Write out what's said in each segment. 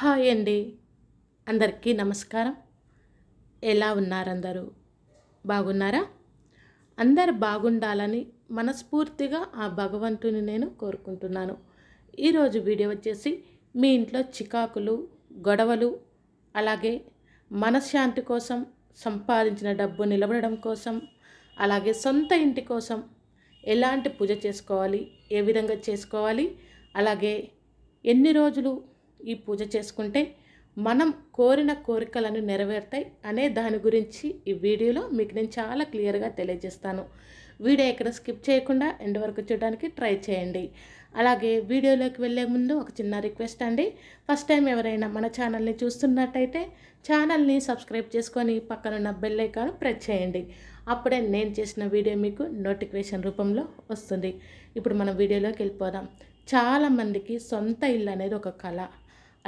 hi అండి అందరికీ నమస్కారం ఎలా ఉన్నారందరూ బాగున్నారా అందరు బాగుండాలని మనస్ఫూర్తిగా ఆ భగవంతుని నేను కోరుకుంటున్నాను ఈరోజు వీడియో వచ్చేసి మీ ఇంట్లో చికాకులు గొడవలు అలాగే మనశ్శాంతి కోసం సంపాదించిన డబ్బు నిలబడడం కోసం అలాగే సొంత ఇంటి కోసం ఎలాంటి పూజ చేసుకోవాలి ఏ విధంగా చేసుకోవాలి అలాగే ఎన్ని రోజులు ఈ పూజ చేసుకుంటే మనం కోరిన కోరికలను నెరవేరుతాయి అనే దాని గురించి ఈ వీడియోలో మీకు నేను చాలా క్లియర్గా తెలియజేస్తాను వీడియో ఎక్కడ స్కిప్ చేయకుండా ఎండ్ వరకు చూడడానికి ట్రై చేయండి అలాగే వీడియోలోకి వెళ్ళే ముందు ఒక చిన్న రిక్వెస్ట్ అండి ఫస్ట్ టైం ఎవరైనా మన ఛానల్ని చూస్తున్నట్టయితే ఛానల్ని సబ్స్క్రైబ్ చేసుకొని పక్కనున్న బెల్ ఐకాన్ ప్రెస్ చేయండి అప్పుడే నేను చేసిన వీడియో మీకు నోటిఫికేషన్ రూపంలో వస్తుంది ఇప్పుడు మనం వీడియోలోకి వెళ్ళిపోదాం చాలామందికి సొంత ఇల్లు అనేది ఒక కళ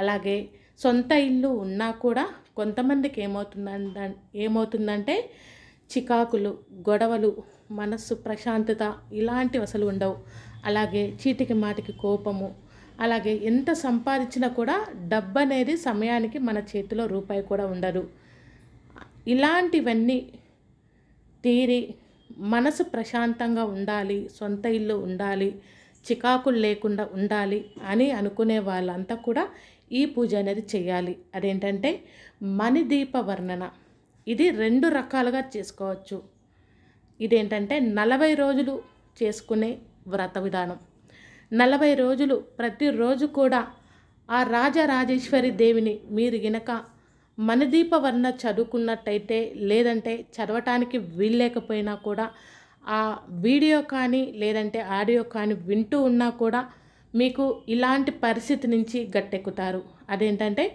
అలాగే సొంత ఇల్లు ఉన్నా కూడా కొంతమందికి ఏమవుతుందంట ఏమవుతుందంటే చికాకులు గొడవలు మనస్సు ప్రశాంతత ఇలాంటివి అసలు ఉండవు అలాగే చీటికి మాటికి కోపము అలాగే ఎంత సంపాదించినా కూడా డబ్బు అనేది సమయానికి మన చేతిలో రూపాయి కూడా ఉండదు ఇలాంటివన్నీ తీరి మనసు ప్రశాంతంగా ఉండాలి సొంత ఇల్లు ఉండాలి చికాకులు లేకుండా ఉండాలి అని అనుకునే వాళ్ళంతా కూడా ఈ పూజ అనేది చేయాలి అదేంటంటే మణిదీప వర్ణన ఇది రెండు రకాలుగా చేసుకోవచ్చు ఇదేంటంటే నలభై రోజులు చేసుకునే వ్రత విధానం నలభై రోజులు ప్రతిరోజు కూడా ఆ రాజరాజేశ్వరి దేవిని మీరు గనక మణిదీప వర్ణ చదువుకున్నట్టయితే లేదంటే చదవటానికి వీల్లేకపోయినా కూడా ఆ వీడియో కానీ లేదంటే ఆడియో కానీ వింటూ ఉన్నా కూడా మీకు ఇలాంటి పరిస్థితి నుంచి గట్టెక్కుతారు అదేంటంటే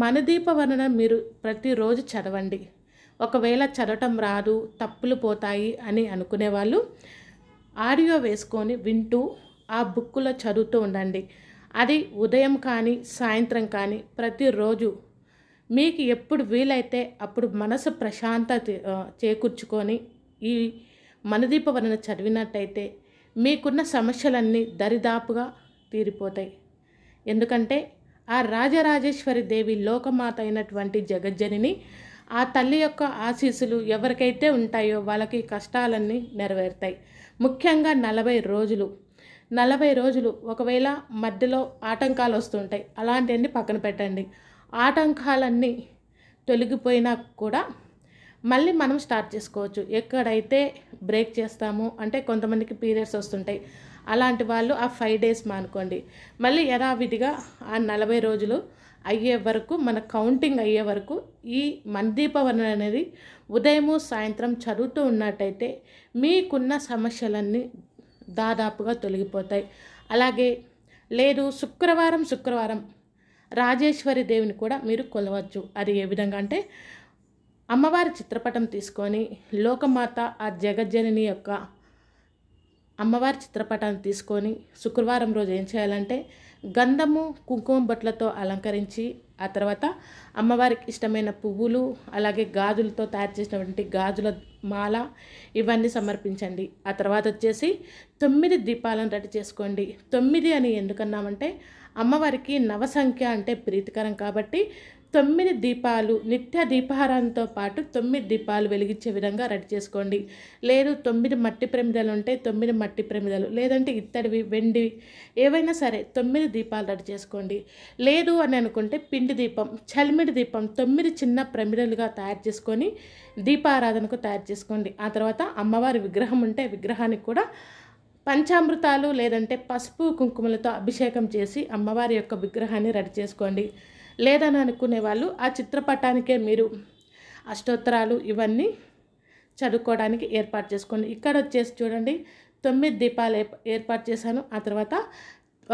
మనదీప వర్ణన మీరు ప్రతిరోజు చదవండి ఒకవేళ చదవటం రాదు తప్పులు పోతాయి అని అనుకునే వాళ్ళు ఆడియో వేసుకొని వింటూ ఆ బుక్కులో చదువుతూ ఉండండి అది ఉదయం కానీ సాయంత్రం కానీ ప్రతిరోజు మీకు ఎప్పుడు వీలైతే అప్పుడు మనసు ప్రశాంత చేకూర్చుకొని ఈ మనదీప వలన చదివినట్టయితే మీకున్న సమస్యలన్నీ దరిదాపుగా తీరిపోతాయి ఎందుకంటే ఆ రాజరాజేశ్వరి దేవి లోకమాత అయినటువంటి జగజ్జనిని ఆ తల్లి యొక్క ఆశీస్సులు ఎవరికైతే ఉంటాయో వాళ్ళకి కష్టాలన్నీ నెరవేరుతాయి ముఖ్యంగా నలభై రోజులు నలభై రోజులు ఒకవేళ మధ్యలో ఆటంకాలు వస్తుంటాయి అలాంటివన్నీ పక్కన పెట్టండి ఆటంకాలన్నీ తొలగిపోయినా కూడా మళ్ళీ మనం స్టార్ట్ చేసుకోవచ్చు ఎక్కడైతే బ్రేక్ చేస్తాము అంటే కొంతమందికి పీరియడ్స్ వస్తుంటాయి అలాంటి వాళ్ళు ఆ ఫైవ్ డేస్ మానుకోండి మళ్ళీ యథావిధిగా ఆ నలభై రోజులు అయ్యే వరకు మన కౌంటింగ్ అయ్యే వరకు ఈ మందీపవనం అనేది ఉదయము సాయంత్రం చదువుతూ ఉన్నట్టయితే మీకున్న సమస్యలన్నీ దాదాపుగా తొలగిపోతాయి అలాగే లేదు శుక్రవారం శుక్రవారం రాజేశ్వరి దేవిని కూడా మీరు కొలవచ్చు అది ఏ విధంగా అంటే అమ్మవారి చిత్రపటం తీసుకొని లోకమాత ఆ జగజ్జనని యొక్క అమ్మవారి చిత్రపటాన్ని తీసుకొని శుక్రవారం రోజు ఏం చేయాలంటే గంధము కుంకుమ బొట్లతో అలంకరించి ఆ తర్వాత అమ్మవారికి ఇష్టమైన పువ్వులు అలాగే గాజులతో తయారు చేసినటువంటి గాజుల మాల ఇవన్నీ సమర్పించండి ఆ తర్వాత వచ్చేసి తొమ్మిది దీపాలను రెడీ చేసుకోండి తొమ్మిది అని ఎందుకన్నామంటే అమ్మవారికి నవసంఖ్య అంటే ప్రీతికరం కాబట్టి తొమ్మిది దీపాలు నిత్య దీపహారంతో పాటు తొమ్మిది దీపాలు వెలిగించే విధంగా రెడీ చేసుకోండి లేదు తొమ్మిది మట్టి ప్రమిదలు ఉంటే తొమ్మిది మట్టి ప్రమిదలు లేదంటే ఇత్తడివి వెండివి ఏవైనా సరే తొమ్మిది దీపాలు రెడీ చేసుకోండి లేదు అని అనుకుంటే పిండి దీపం చలిమిడి దీపం తొమ్మిది చిన్న ప్రమిదలుగా తయారు చేసుకొని దీపారాధనకు తయారు చేసుకోండి ఆ తర్వాత అమ్మవారి విగ్రహం ఉంటే విగ్రహానికి కూడా పంచామృతాలు లేదంటే పసుపు కుంకుమలతో అభిషేకం చేసి అమ్మవారి యొక్క విగ్రహాన్ని రెడీ చేసుకోండి లేదని అనుకునే వాళ్ళు ఆ చిత్రపటానికే మీరు అష్టోత్తరాలు ఇవన్నీ చదువుకోవడానికి ఏర్పాటు చేసుకోండి ఇక్కడ వచ్చేసి చూడండి తొమ్మిది దీపాలు ఏర్పాటు చేశాను ఆ తర్వాత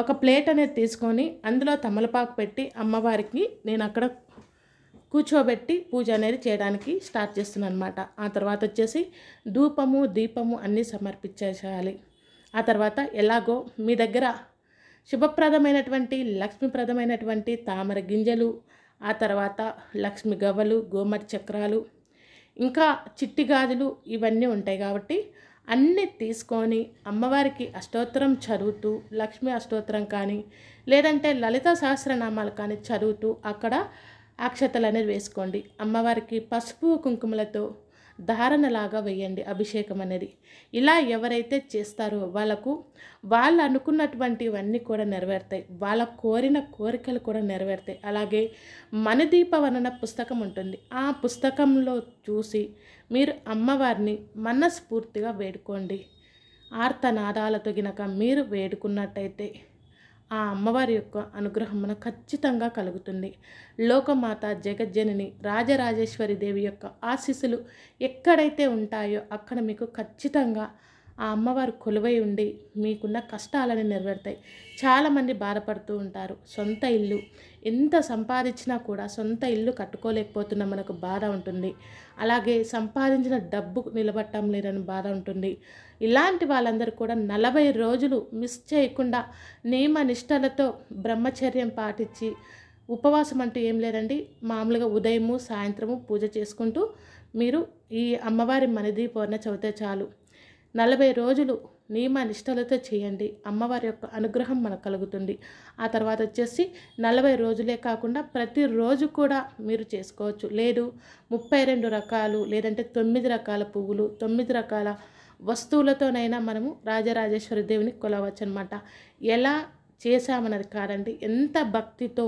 ఒక ప్లేట్ అనేది తీసుకొని అందులో తమలపాకు పెట్టి అమ్మవారికి నేను అక్కడ కూర్చోబెట్టి పూజ అనేది చేయడానికి స్టార్ట్ చేస్తున్నాను అనమాట ఆ తర్వాత వచ్చేసి ధూపము దీపము అన్నీ సమర్పించేసేయాలి ఆ తర్వాత ఎలాగో మీ దగ్గర శుభప్రదమైనటువంటి లక్ష్మీప్రదమైనటువంటి తామర గింజలు ఆ తర్వాత లక్ష్మి గవ్వలు గోమటి చక్రాలు ఇంకా చిట్టి గాజులు ఇవన్నీ ఉంటాయి కాబట్టి అన్నీ తీసుకొని అమ్మవారికి అష్టోత్తరం చదువుతూ లక్ష్మీ అష్టోత్తరం కానీ లేదంటే లలిత సహస్రనామాలు కానీ చదువుతూ అక్కడ అక్షతలు అనేది వేసుకోండి అమ్మవారికి పసుపు కుంకుమలతో ధారణలాగా వేయండి అభిషేకం అనేది ఇలా ఎవరైతే చేస్తారో వాళ్ళకు వాళ్ళు అనుకున్నటువంటివన్నీ కూడా నెరవేరుతాయి వాళ్ళ కోరిన కోరికలు కూడా నెరవేరుతాయి అలాగే మన దీపవనన పుస్తకం ఉంటుంది ఆ పుస్తకంలో చూసి మీరు అమ్మవారిని మనస్ఫూర్తిగా వేడుకోండి ఆర్తనాదాలతో గినక మీరు వేడుకున్నట్టయితే ఆ అమ్మవారి యొక్క అనుగ్రహం మనకు ఖచ్చితంగా కలుగుతుంది లోకమాత జగజ్జనని రాజరాజేశ్వరి దేవి యొక్క ఆశీస్సులు ఎక్కడైతే ఉంటాయో అక్కడ మీకు ఖచ్చితంగా ఆ అమ్మవారు కొలువై ఉండి మీకున్న కష్టాలని నెరవేరుతాయి చాలామంది బాధపడుతూ ఉంటారు సొంత ఇల్లు ఎంత సంపాదించినా కూడా సొంత ఇల్లు కట్టుకోలేకపోతున్న మనకు బాధ ఉంటుంది అలాగే సంపాదించిన డబ్బు నిలబట్టం లేదని బాధ ఉంటుంది ఇలాంటి వాళ్ళందరూ కూడా నలభై రోజులు మిస్ చేయకుండా నియమ నిష్టలతో బ్రహ్మచర్యం పాటించి ఉపవాసం అంటూ ఏం లేదండి మామూలుగా ఉదయము సాయంత్రము పూజ చేసుకుంటూ మీరు ఈ అమ్మవారి పూర్ణ చవితే చాలు నలభై రోజులు నియమ నిష్టలతో చేయండి అమ్మవారి యొక్క అనుగ్రహం మనకు కలుగుతుంది ఆ తర్వాత వచ్చేసి నలభై రోజులే కాకుండా ప్రతిరోజు కూడా మీరు చేసుకోవచ్చు లేదు ముప్పై రెండు రకాలు లేదంటే తొమ్మిది రకాల పువ్వులు తొమ్మిది రకాల వస్తువులతోనైనా మనము రాజరాజేశ్వరి దేవుని కొలవచ్చు అనమాట ఎలా చేశామన్నది కాదండి ఎంత భక్తితో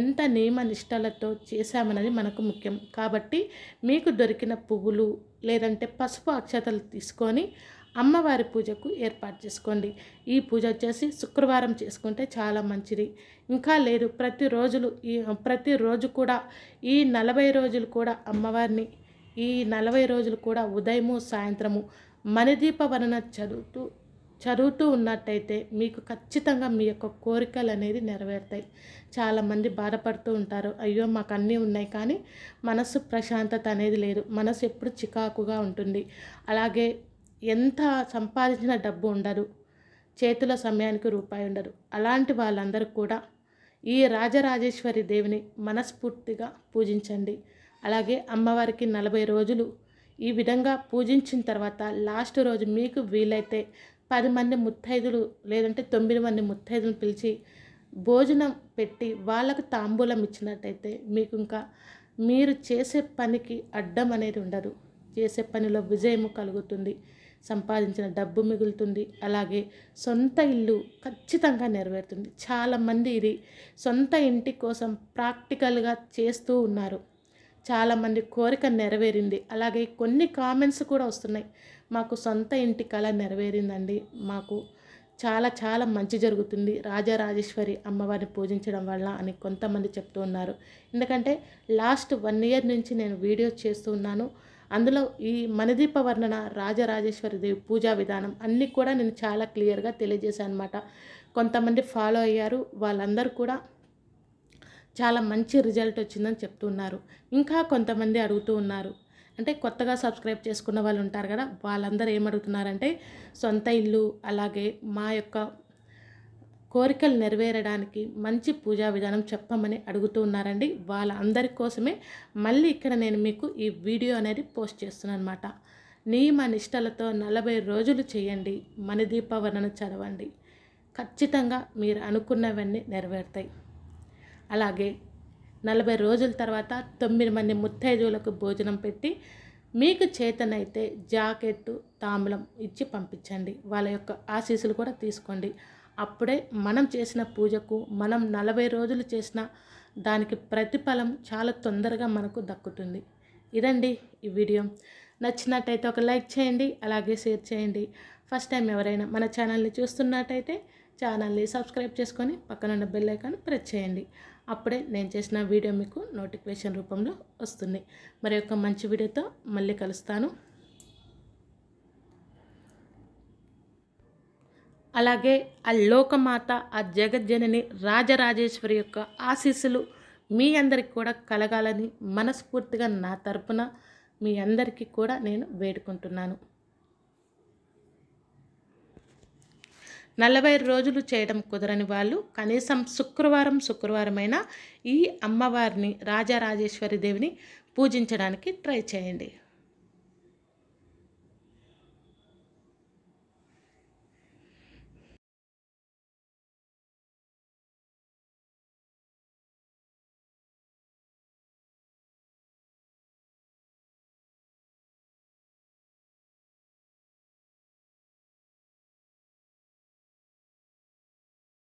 ఎంత నియమ నిష్టలతో చేశామన్నది మనకు ముఖ్యం కాబట్టి మీకు దొరికిన పువ్వులు లేదంటే పసుపు అక్షతలు తీసుకొని అమ్మవారి పూజకు ఏర్పాటు చేసుకోండి ఈ పూజ వచ్చేసి శుక్రవారం చేసుకుంటే చాలా మంచిది ఇంకా లేదు ప్రతిరోజులు ఈ ప్రతిరోజు కూడా ఈ నలభై రోజులు కూడా అమ్మవారిని ఈ నలభై రోజులు కూడా ఉదయము సాయంత్రము మణిదీప వలన చదువుతూ చదువుతూ ఉన్నట్టయితే మీకు ఖచ్చితంగా మీ యొక్క కోరికలు అనేది నెరవేరుతాయి చాలామంది బాధపడుతూ ఉంటారు అయ్యో మాకు అన్నీ ఉన్నాయి కానీ మనసు ప్రశాంతత అనేది లేదు మనసు ఎప్పుడు చికాకుగా ఉంటుంది అలాగే ఎంత సంపాదించిన డబ్బు ఉండదు చేతుల సమయానికి రూపాయి ఉండదు అలాంటి వాళ్ళందరూ కూడా ఈ రాజరాజేశ్వరి దేవిని మనస్ఫూర్తిగా పూజించండి అలాగే అమ్మవారికి నలభై రోజులు ఈ విధంగా పూజించిన తర్వాత లాస్ట్ రోజు మీకు వీలైతే పది మంది ముత్తైదులు లేదంటే తొమ్మిది మంది ముత్తైదులు పిలిచి భోజనం పెట్టి వాళ్ళకు తాంబూలం ఇచ్చినట్టయితే మీకు ఇంకా మీరు చేసే పనికి అడ్డం అనేది ఉండదు చేసే పనిలో విజయము కలుగుతుంది సంపాదించిన డబ్బు మిగులుతుంది అలాగే సొంత ఇల్లు ఖచ్చితంగా నెరవేరుతుంది చాలామంది ఇది సొంత ఇంటి కోసం ప్రాక్టికల్గా చేస్తూ ఉన్నారు చాలామంది కోరిక నెరవేరింది అలాగే కొన్ని కామెంట్స్ కూడా వస్తున్నాయి మాకు సొంత ఇంటి కళ నెరవేరిందండి మాకు చాలా చాలా మంచి జరుగుతుంది రాజరాజేశ్వరి అమ్మవారిని పూజించడం వల్ల అని కొంతమంది చెప్తూ ఉన్నారు ఎందుకంటే లాస్ట్ వన్ ఇయర్ నుంచి నేను వీడియోస్ చేస్తూ ఉన్నాను అందులో ఈ మణిదీప వర్ణన రాజరాజేశ్వరి దేవి పూజా విధానం అన్నీ కూడా నేను చాలా క్లియర్గా తెలియజేశాను అనమాట కొంతమంది ఫాలో అయ్యారు వాళ్ళందరూ కూడా చాలా మంచి రిజల్ట్ వచ్చిందని చెప్తున్నారు ఇంకా కొంతమంది అడుగుతూ ఉన్నారు అంటే కొత్తగా సబ్స్క్రైబ్ చేసుకున్న వాళ్ళు ఉంటారు కదా వాళ్ళందరూ ఏమడుగుతున్నారంటే సొంత ఇల్లు అలాగే మా యొక్క కోరికలు నెరవేరడానికి మంచి పూజా విధానం చెప్పమని అడుగుతూ ఉన్నారండి వాళ్ళందరి కోసమే మళ్ళీ ఇక్కడ నేను మీకు ఈ వీడియో అనేది పోస్ట్ చేస్తున్నాను అనమాట నియమ నిష్టలతో నలభై రోజులు చేయండి దీపావరణ చదవండి ఖచ్చితంగా మీరు అనుకున్నవన్నీ నెరవేరుతాయి అలాగే నలభై రోజుల తర్వాత తొమ్మిది మంది ముత్తైదువులకు భోజనం పెట్టి మీకు చేతనైతే జాకెట్టు తాంబూలం ఇచ్చి పంపించండి వాళ్ళ యొక్క ఆశీస్సులు కూడా తీసుకోండి అప్పుడే మనం చేసిన పూజకు మనం నలభై రోజులు చేసిన దానికి ప్రతిఫలం చాలా తొందరగా మనకు దక్కుతుంది ఇదండి ఈ వీడియో నచ్చినట్టయితే ఒక లైక్ చేయండి అలాగే షేర్ చేయండి ఫస్ట్ టైం ఎవరైనా మన ఛానల్ని చూస్తున్నట్టయితే ఛానల్ని సబ్స్క్రైబ్ చేసుకొని పక్కనున్న బెల్ ఐకాన్ ప్రెస్ చేయండి అప్పుడే నేను చేసిన వీడియో మీకు నోటిఫికేషన్ రూపంలో వస్తుంది మరి ఒక మంచి వీడియోతో మళ్ళీ కలుస్తాను అలాగే ఆ లోకమాత ఆ జగజ్జనని రాజరాజేశ్వరి యొక్క ఆశీస్సులు మీ అందరికి కూడా కలగాలని మనస్ఫూర్తిగా నా తరపున మీ అందరికీ కూడా నేను వేడుకుంటున్నాను నలభై రోజులు చేయడం కుదరని వాళ్ళు కనీసం శుక్రవారం శుక్రవారమైనా ఈ అమ్మవారిని రాజరాజేశ్వరి దేవిని పూజించడానికి ట్రై చేయండి